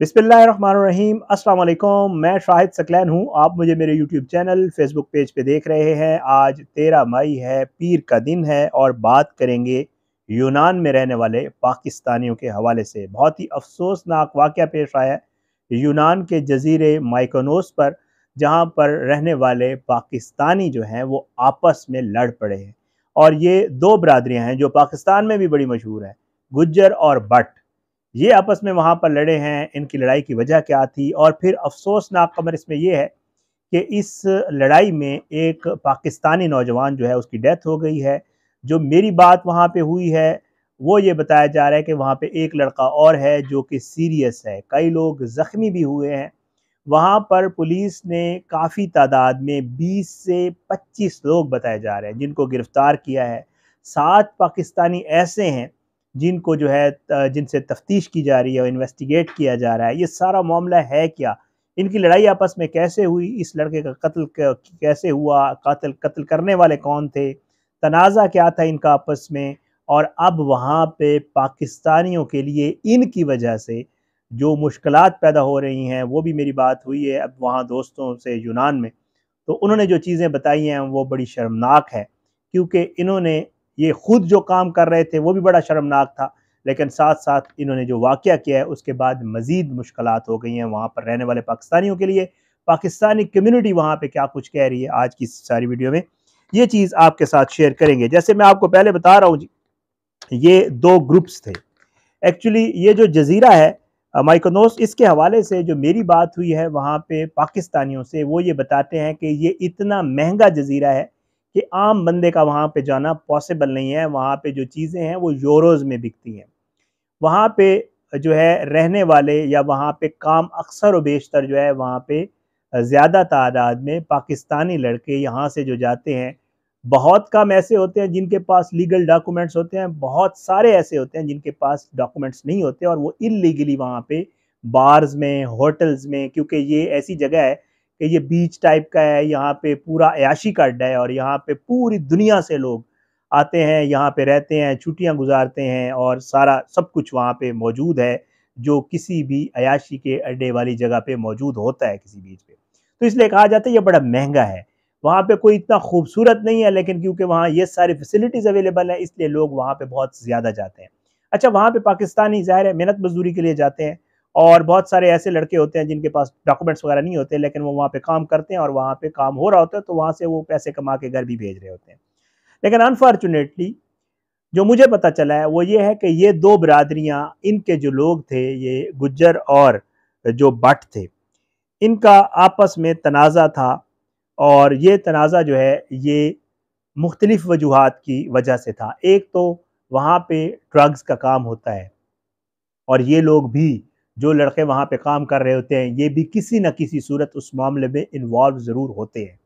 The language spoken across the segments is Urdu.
بسم اللہ الرحمن الرحیم السلام علیکم میں شاہد سکلین ہوں آپ مجھے میرے YouTube channel Facebook page پہ دیکھ رہے ہیں آج تیرہ مئی ہے پیر کا دن ہے اور بات کریں گے یونان میں رہنے والے پاکستانیوں کے حوالے سے بہت ہی افسوسناک واقعہ پیش آیا ہے یونان کے جزیرے مائیکونوس پر جہاں پر رہنے والے پاکستانی جو ہیں وہ آپس میں لڑ پڑے ہیں اور یہ دو برادریاں ہیں جو پاکستان میں بھی بڑی مشہور ہیں گجر اور بٹ یہ آپس میں وہاں پر لڑے ہیں ان کی لڑائی کی وجہ کیا تھی اور پھر افسوسناک قمر اس میں یہ ہے کہ اس لڑائی میں ایک پاکستانی نوجوان جو ہے اس کی ڈیتھ ہو گئی ہے جو میری بات وہاں پہ ہوئی ہے وہ یہ بتایا جا رہا ہے کہ وہاں پہ ایک لڑکا اور ہے جو کہ سیریس ہے کئی لوگ زخمی بھی ہوئے ہیں وہاں پر پولیس نے کافی تعداد میں بیس سے پچیس لوگ بتائے جا رہے ہیں جن کو گرفتار کیا ہے سات پاکستانی ایسے ہیں جن کو جو ہے جن سے تفتیش کی جا رہی ہے اور انویسٹیگیٹ کیا جا رہا ہے یہ سارا معاملہ ہے کیا ان کی لڑائی آپس میں کیسے ہوئی اس لڑکے کا قتل کیسے ہوا قاتل قتل کرنے والے کون تھے تنازع کیا تھا ان کا آپس میں اور اب وہاں پہ پاکستانیوں کے لیے ان کی وجہ سے جو مشکلات پیدا ہو رہی ہیں وہ بھی میری بات ہوئی ہے اب وہاں دوستوں سے یونان میں تو انہوں نے جو چیزیں بتائی ہیں وہ بڑی شرمناک ہے کیونکہ انہوں نے یہ خود جو کام کر رہے تھے وہ بھی بڑا شرمناک تھا لیکن ساتھ ساتھ انہوں نے جو واقعہ کیا ہے اس کے بعد مزید مشکلات ہو گئی ہیں وہاں پر رہنے والے پاکستانیوں کے لیے پاکستانی کمیونٹی وہاں پہ کیا کچھ کہہ رہی ہے آج کی ساری ویڈیو میں یہ چیز آپ کے ساتھ شیئر کریں گے جیسے میں آپ کو پہلے بتا رہا ہوں جی، یہ دو گروپس تھے ایکچولی یہ جو جزیرہ ہے مائکنوس اس کے حوالے سے جو میری بات ہوئی ہے وہاں پہ پاکستانیوں سے وہ یہ بتاتے ہیں کہ یہ اتنا مہنگا جزیرہ ہے کہ عام بندے کا وہاں پہ جانا پاسبل نہیں ہے وہاں پہ جو چیزیں ہیں وہ یوروز میں بکتی ہیں وہاں پہ جو ہے رہنے والے یا وہاں پہ کام اکثر و بیشتر جو ہے وہاں پہ زیادہ تعداد میں پاکستانی لڑکے یہاں سے جو جاتے ہیں بہت کام ایسے ہوتے ہیں جن کے پاس لیگل ڈاکومنٹس ہوتے ہیں بہت سارے ایسے ہوتے ہیں جن کے پاس ڈاکومنٹس نہیں ہوتے اور وہ ان لیگلی وہاں پہ بارز میں ہوٹلز میں کیونکہ یہ ایسی جگہ ہے کہ یہ بیچ ٹائپ کا ہے یہاں پہ پورا عیاشی کا اڈا ہے اور یہاں پہ پوری دنیا سے لوگ آتے ہیں یہاں پہ رہتے ہیں چھٹیاں گزارتے ہیں اور سارا سب کچھ وہاں پہ موجود ہے جو کسی بھی عیاشی کے اڈے والی جگہ پہ موجود ہوتا ہے کسی بیچ پہ تو اس لیے کہا جاتا ہے یہ بڑا مہنگا ہے وہاں پہ کوئی اتنا خوبصورت نہیں ہے لیکن کیونکہ وہاں یہ ساری فیسلٹیز اویلیبل ہیں اس لیے لوگ وہاں پہ بہت زیادہ جاتے ہیں اچھا وہاں پہ پاکستانی ظاہر ہے محنت مزدوری کے لیے جاتے ہیں اور بہت سارے ایسے لڑکے ہوتے ہیں جن کے پاس ڈاکومنٹس وغیرہ نہیں ہوتے لیکن وہ وہاں پہ کام کرتے ہیں اور وہاں پہ کام ہو رہا ہوتا ہے تو وہاں سے وہ پیسے کما کے گھر بھی بھیج رہے ہوتے ہیں لیکن انفارچونیٹلی جو مجھے پتہ چلا ہے وہ یہ ہے کہ یہ دو برادریاں ان کے جو لوگ تھے یہ گجر اور جو بٹ تھے ان کا آپس میں تنازع تھا اور یہ تنازع جو ہے یہ مختلف وجوہات کی وجہ سے تھا ایک تو وہاں پہ ڈرگز کا کام ہوتا ہے اور یہ لوگ بھی جو لڑکے وہاں پہ کام کر رہے ہوتے ہیں یہ بھی کسی نہ کسی صورت اس معاملے میں انوالو ضرور ہوتے ہیں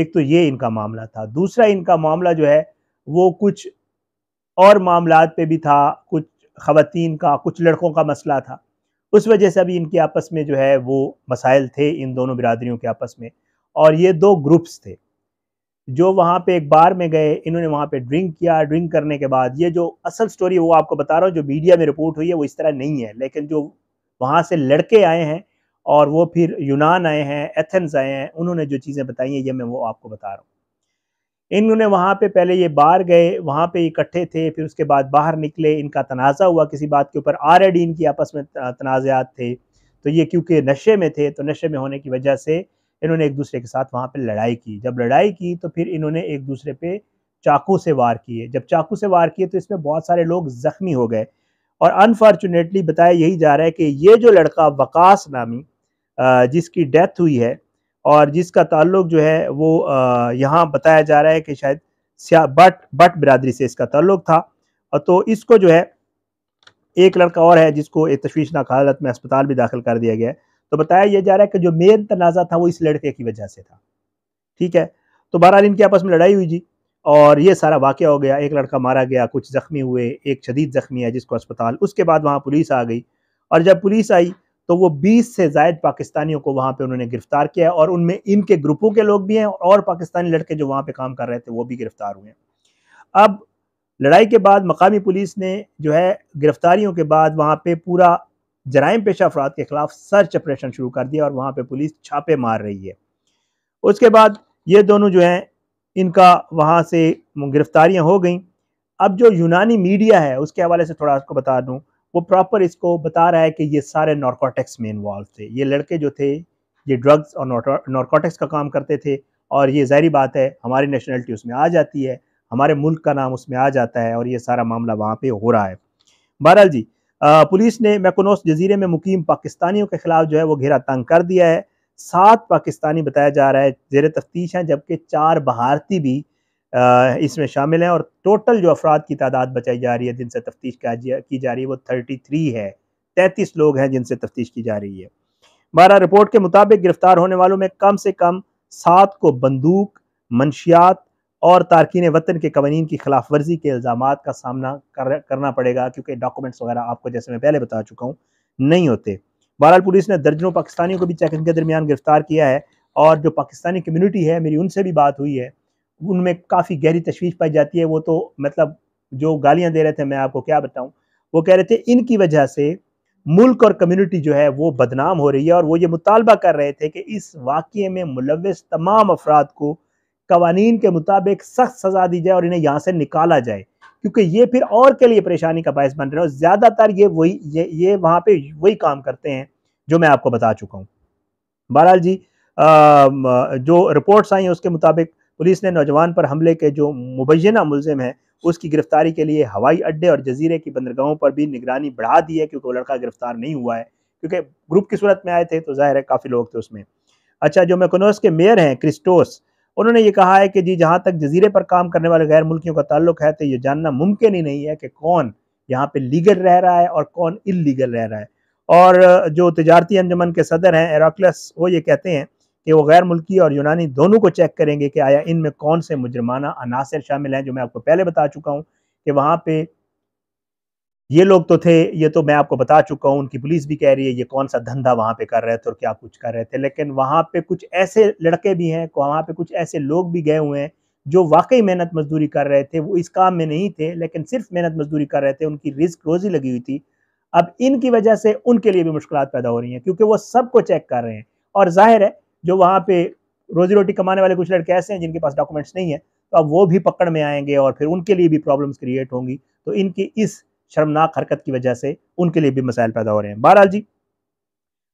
ایک تو یہ ان کا معاملہ تھا دوسرا ان کا معاملہ جو ہے وہ کچھ اور معاملات پہ بھی تھا کچھ خواتین کا کچھ لڑکوں کا مسئلہ تھا اس وجہ سے بھی ان کے آپس میں جو ہے وہ مسائل تھے ان دونوں برادریوں کے آپس میں اور یہ دو گروپس تھے جو وہاں پہ ایک بار میں گئے انہوں نے وہاں پہ ڈرنک کیا ڈرنک کرنے کے بعد یہ جو اصل سٹوری ہے وہ آپ کو بتا رہا ہوں جو میڈیا میں رپورٹ ہوئی ہے وہ اس طرح نہیں ہے لیکن جو وہاں سے لڑکے آئے ہیں اور وہ پھر یونان آئے ہیں ایتھنز آئے ہیں انہوں نے جو چیزیں بتائی ہیں یہ میں وہ آپ کو بتا رہا ہوں انہوں نے وہاں پہ پہلے یہ باہر گئے وہاں پہ اکٹھے تھے پھر اس کے بعد باہر نکلے ان کا تنازع ہوا کسی بات کے اوپر آر اے ان کی آپس میں تنازعات تھے تو یہ کیونکہ نشے میں تھے تو نشے میں ہونے کی وجہ سے انہوں نے ایک دوسرے کے ساتھ وہاں پہ لڑائی کی جب لڑائی کی تو پھر انہوں نے ایک دوسرے پہ چاقو سے وار کیے جب چاقو سے وار کیے تو اس میں بہت سارے لوگ زخمی ہو گئے اور انفارچونیٹلی بتایا یہی جا رہا ہے کہ یہ جو لڑکا وقاس نامی جس کی ڈیتھ ہوئی ہے اور جس کا تعلق جو ہے وہ یہاں بتایا جا رہا ہے کہ شاید بٹ برادری سے اس کا تعلق تھا تو اس کو جو ہے ایک لڑکا اور ہے جس کو ایک تشویشناک حالت میں اسپتال بھی داخل کر دیا گیا ہے تو بتایا یہ جا رہا ہے کہ جو مین تنازع تھا وہ اس لڑکے کی وجہ سے تھا ٹھیک ہے تو بہرحال ان کے آپس میں لڑائی ہوئی جی اور یہ سارا واقعہ ہو گیا ایک لڑکا مارا گیا کچھ زخمی ہوئے ایک شدید زخمی ہے جس کو اسپتال اس کے بعد وہاں پولیس آ گئی اور جب پولیس آئی تو وہ بیس سے زائد پاکستانیوں کو وہاں پہ انہوں نے گرفتار کیا اور ان میں ان کے گروپوں کے لوگ بھی ہیں اور پاکستانی لڑکے جو وہاں پہ کام کر رہے تھے وہ بھی گرفتار ہوئے ہیں اب لڑائی کے بعد مقامی پولیس نے جو ہے گرفتاریوں کے بعد وہاں پہ پورا جرائم پیشہ افراد کے خلاف سرچ آپریشن شروع کر دیا اور وہاں پہ پولیس چھاپے مار رہی ہے اس کے بعد یہ دونوں جو ہیں ان کا وہاں سے گرفتاریاں ہو گئیں اب جو یونانی میڈیا ہے اس کے حوالے سے تھوڑا کو بتا دوں وہ پراپر اس کو بتا رہا ہے کہ یہ سارے نارکوٹکس میں انوالو تھے یہ لڑکے جو تھے یہ ڈرگز اور نارکوٹکس کا کام کرتے تھے اور یہ ظاہری بات ہے ہماری نیشنلٹی اس میں آ جاتی ہے ہمارے ملک کا نام اس میں آ جاتا ہے اور یہ سارا معاملہ وہاں پہ ہو رہا ہے بہرحال جی پولیس نے میکونوس جزیرے میں مقیم پاکستانیوں کے خلاف جو ہے وہ گھیرا تنگ کر دیا ہے سات پاکستانی بتایا جا رہا ہے زیر تفتیش ہیں جبکہ چار بھارتی بھی اس میں شامل ہیں اور ٹوٹل جو افراد کی تعداد بچائی جا رہی ہے جن سے تفتیش کی جا رہی ہے وہ 33 ہے تینتیس لوگ ہیں جن سے تفتیش کی جا رہی ہے بارہ رپورٹ کے مطابق گرفتار ہونے والوں میں کم سے کم سات کو بندوق منشیات اور تارکین وطن کے قوانین کی خلاف ورزی کے الزامات کا سامنا کرنا پڑے گا کیونکہ ڈاکومنٹس وغیرہ آپ کو جیسے میں پہلے بتا چکا ہوں نہیں ہوتے بہرحال پولیس نے درجنوں پاکستانیوں کو بھی چیک کے درمیان گرفتار کیا ہے اور جو پاکستانی کمیونٹی ہے میری ان سے بھی بات ہوئی ہے ان میں کافی گہری تشویش پائی جاتی ہے وہ تو مطلب جو گالیاں دے رہے تھے میں آپ کو کیا بتاؤں وہ کہہ رہے تھے ان کی وجہ سے ملک اور کمیونٹی جو ہے وہ بدنام ہو رہی ہے اور وہ یہ مطالبہ کر رہے تھے کہ اس واقعے میں ملوث تمام افراد کو قوانین کے مطابق سخت سزا دی جائے اور انہیں یہاں سے نکالا جائے کیونکہ یہ پھر اور کے لیے پریشانی کا باعث بن رہے ہیں اور زیادہ تر یہ وہی یہ, وہاں پہ وہی کام کرتے ہیں جو میں آپ کو بتا چکا ہوں بہرحال جی جو رپورٹس آئی ہیں اس کے مطابق پولیس نے نوجوان پر حملے کے جو مبینہ ملزم ہیں اس کی گرفتاری کے لیے ہوائی اڈے اور جزیرے کی بندرگاہوں پر بھی نگرانی بڑھا دی ہے کیونکہ وہ لڑکا گرفتار نہیں ہوا ہے کیونکہ گروپ کی صورت میں آئے تھے تو ظاہر ہے کافی لوگ تھے اس میں اچھا جو میکنوس کے میئر ہیں کرسٹوس انہوں نے یہ کہا ہے کہ جی جہاں تک جزیرے پر کام کرنے والے غیر ملکیوں کا تعلق ہے تو یہ جاننا ممکن ہی نہیں ہے کہ کون یہاں پہ لیگل رہ رہا ہے اور کون اللیگل لیگل رہ رہا ہے اور جو تجارتی انجمن کے صدر ہیں ایراکلس وہ یہ کہتے ہیں کہ وہ غیر ملکی اور یونانی دونوں کو چیک کریں گے کہ آیا ان میں کون سے مجرمانہ عناصر شامل ہیں جو میں آپ کو پہلے بتا چکا ہوں کہ وہاں پہ یہ لوگ تو تھے یہ تو میں آپ کو بتا چکا ہوں ان کی پولیس بھی کہہ رہی ہے یہ کون سا دھندا وہاں پہ کر رہے تھے اور کیا کچھ کر رہے تھے لیکن وہاں پہ کچھ ایسے لڑکے بھی ہیں وہاں پہ کچھ ایسے لوگ بھی گئے ہوئے ہیں جو واقعی محنت مزدوری کر رہے تھے وہ اس کام میں نہیں تھے لیکن صرف محنت مزدوری کر رہے تھے ان کی رزق روزی لگی ہوئی تھی اب ان کی وجہ سے ان کے لیے بھی مشکلات پیدا ہو رہی ہیں کیونکہ وہ سب کو چیک کر رہے ہیں اور ظاہر ہے جو وہاں پہ روزی روٹی کمانے والے کچھ لڑکے ایسے ہیں جن کے پاس ڈاکومنٹس نہیں ہیں تو اب وہ بھی پکڑ میں آئیں گے اور پھر ان کے لیے بھی پرابلمس کریٹ ہوں گی تو ان کی اس شرمناک حرکت کی وجہ سے ان کے لیے بھی مسائل پیدا ہو رہے ہیں بہرحال جی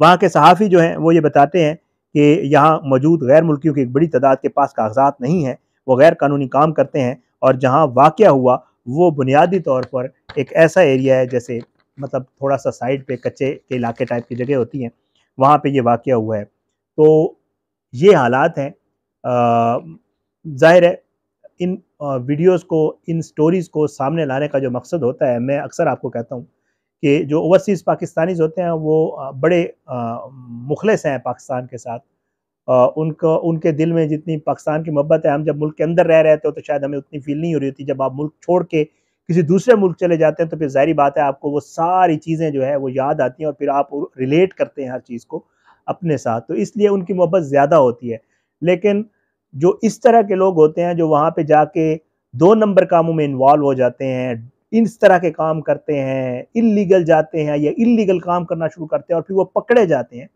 وہاں کے صحافی جو ہیں وہ یہ بتاتے ہیں کہ یہاں موجود غیر ملکیوں کی ایک بڑی تعداد کے پاس کاغذات نہیں ہیں وہ غیر قانونی کام کرتے ہیں اور جہاں واقعہ ہوا وہ بنیادی طور پر ایک ایسا ایریا ہے جیسے مطلب تھوڑا سا سائڈ پہ کچے کے علاقے ٹائپ کی جگہ ہوتی ہیں وہاں پہ یہ واقعہ ہوا ہے تو یہ حالات ہیں ظاہر ہے ان ویڈیوز کو ان سٹوریز کو سامنے لانے کا جو مقصد ہوتا ہے میں اکثر آپ کو کہتا ہوں کہ جو اوورسیز پاکستانیز ہوتے ہیں وہ بڑے مخلص ہیں پاکستان کے ساتھ ان کو ان کے دل میں جتنی پاکستان کی محبت ہے ہم جب ملک کے اندر رہ رہے تھے تو شاید ہمیں اتنی فیل نہیں ہو رہی ہوتی جب آپ ملک چھوڑ کے کسی دوسرے ملک چلے جاتے ہیں تو پھر ظاہری بات ہے آپ کو وہ ساری چیزیں جو ہے وہ یاد آتی ہیں اور پھر آپ ریلیٹ کرتے ہیں ہر چیز کو اپنے ساتھ تو اس لیے ان کی محبت زیادہ ہوتی ہے لیکن جو اس طرح کے لوگ ہوتے ہیں جو وہاں پہ جا کے دو نمبر کاموں میں انوالو ہو جاتے ہیں اس طرح کے کام کرتے ہیں اللیگل جاتے ہیں یا اللیگل کام کرنا شروع کرتے ہیں اور پھر وہ پکڑے جاتے ہیں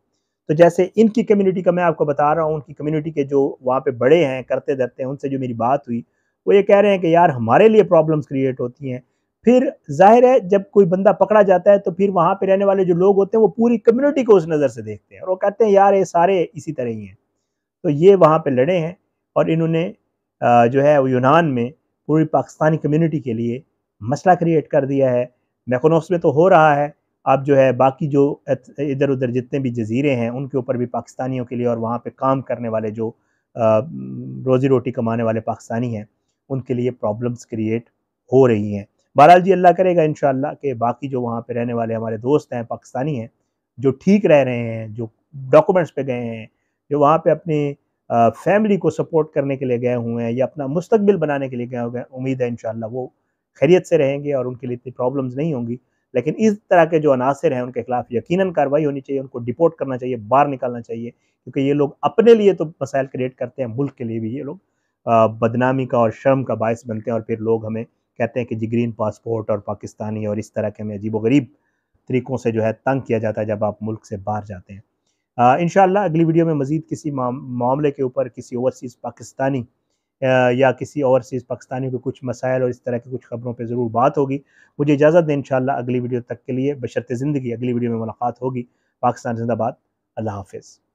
تو جیسے ان کی کمیونٹی کا میں آپ کو بتا رہا ہوں ان کی کمیونٹی کے جو وہاں پہ بڑے ہیں کرتے دھرتے ہیں ان سے جو میری بات ہوئی وہ یہ کہہ رہے ہیں کہ یار ہمارے لیے پرابلمس کریٹ ہوتی ہیں پھر ظاہر ہے جب کوئی بندہ پکڑا جاتا ہے تو پھر وہاں پہ رہنے والے جو لوگ ہوتے ہیں وہ پوری کمیونٹی کو اس نظر سے دیکھتے ہیں اور وہ کہتے ہیں یار یہ سارے اسی طرح ہی ہیں تو یہ وہاں پہ لڑے ہیں اور انہوں نے جو ہے یونان میں پوری پاکستانی کمیونٹی کے لیے مسئلہ کریٹ کر دیا ہے میکنوس میں تو ہو رہا ہے اب جو ہے باقی جو ادھر ادھر جتنے بھی جزیرے ہیں ان کے اوپر بھی پاکستانیوں کے لیے اور وہاں پہ کام کرنے والے جو روزی روٹی کمانے والے پاکستانی ہیں ان کے لیے پرابلمز کریٹ ہو رہی ہیں بہرحال جی اللہ کرے گا انشاءاللہ کہ باقی جو وہاں پہ رہنے والے ہمارے دوست ہیں پاکستانی ہیں جو ٹھیک رہ رہے ہیں جو ڈاکومنٹس پہ گئے ہیں جو وہاں پہ اپنی فیملی کو سپورٹ کرنے کے لیے گئے ہوئے ہیں یا اپنا مستقبل بنانے کے لیے گئے ہوئے ہیں امید ہے انشاءاللہ وہ خیریت سے رہیں گے اور ان کے لیے اتنی پرابلمز نہیں ہوں گی لیکن اس طرح کے جو عناصر ہیں ان کے خلاف یقیناً کاروائی ہونی چاہیے ان کو ڈپورٹ کرنا چاہیے باہر نکالنا چاہیے کیونکہ یہ لوگ اپنے لیے تو مسائل کریٹ کرتے ہیں ملک کے لیے بھی یہ لوگ بدنامی کا اور شرم کا باعث بنتے ہیں اور پھر لوگ ہمیں کہتے ہیں کہ جی گرین پاسپورٹ اور پاکستانی اور اس طرح کے ہمیں عجیب و غریب طریقوں سے جو ہے تنگ کیا جاتا ہے جب آپ ملک سے باہر جاتے ہیں انشاءاللہ اگلی ویڈیو میں مزید کسی معاملے کے اوپر کسی اوورسیز پاکستانی یا کسی اوورسیز پاکستانی کے کچھ مسائل اور اس طرح کی کچھ خبروں پہ ضرور بات ہوگی مجھے اجازت دیں انشاءاللہ اگلی ویڈیو تک کے لیے بشرط زندگی اگلی ویڈیو میں ملاقات ہوگی پاکستان زندہ باد اللہ حافظ